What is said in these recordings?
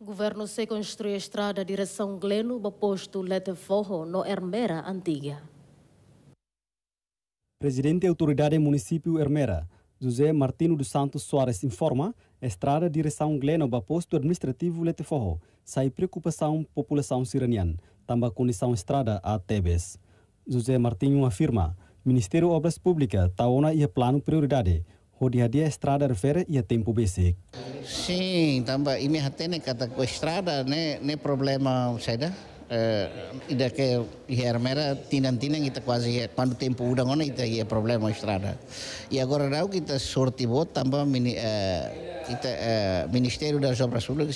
governo se construiu a estrada direção Gleno, posto Lete Forro, no Hermera Antiga. Presidente da Autoridade Município Hermera, José Martino dos Santos Soares informa a estrada direção Gleno, posto administrativo Lete Forro, sai preocupação população siraniana, também condição estrada a Tebes. José Martinho afirma, Ministério Obras Públicas está ona e plano prioridade, de Estrada refere e a tempo besek. Sim, também. E minha tene kata a estrada né, né problema saida. Né? Eh, uh, ida que a mera tinham tinham, ita tá quase quando tempo udang né, ona tá ita é ia problema estrada. E agora não kita tá sorti bot também mini uh, Το Ministério das Obras Públicas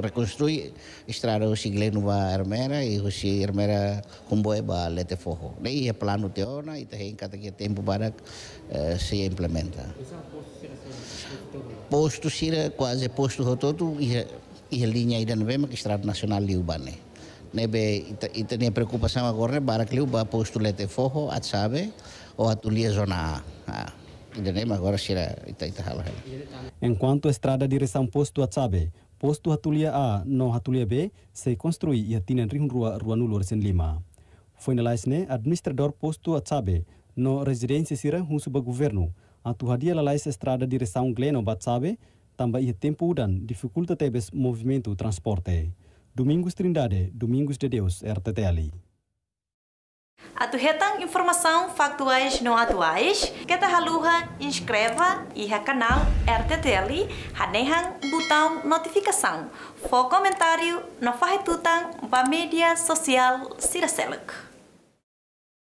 reconstruiu a estrada του το Βαρμέρα και του το πλήρε και σε κάθε περίπτωση, το πλήρε και σε το πλήρε, πλήρε, πλήρε, πλήρε, πλήρε, πλήρε, πλήρε, το πλήρε, πλήρε, πλήρε, πλήρε, πλήρε, πλήρε, πλήρε, πλήρε, πλήρε, πλήρε, πλήρε, πλήρε, πλήρε, πλήρε, πλήρε, πλήρε, Tá, tá Enquanto a estrada direção posto a Tsabe, posto a Tulia A, no a B, se construi e atinem rin rua rua no Lorsen Lima. Foi na Laisne, administrador posto a Tsabe, no residência Sira, um governo, a Tuhadia Lais estrada direção Gleno Batsabe, também ia tempo udan, dificulta tebes movimento transporte. Domingos Trindade, Domingos de Deus, RTTL aturretam informação factuais não atuais, que tahaluha inscreva e canal RTTL, hanehan botão notificação, for comentário, não faz tutan, para mídia social Siraselak.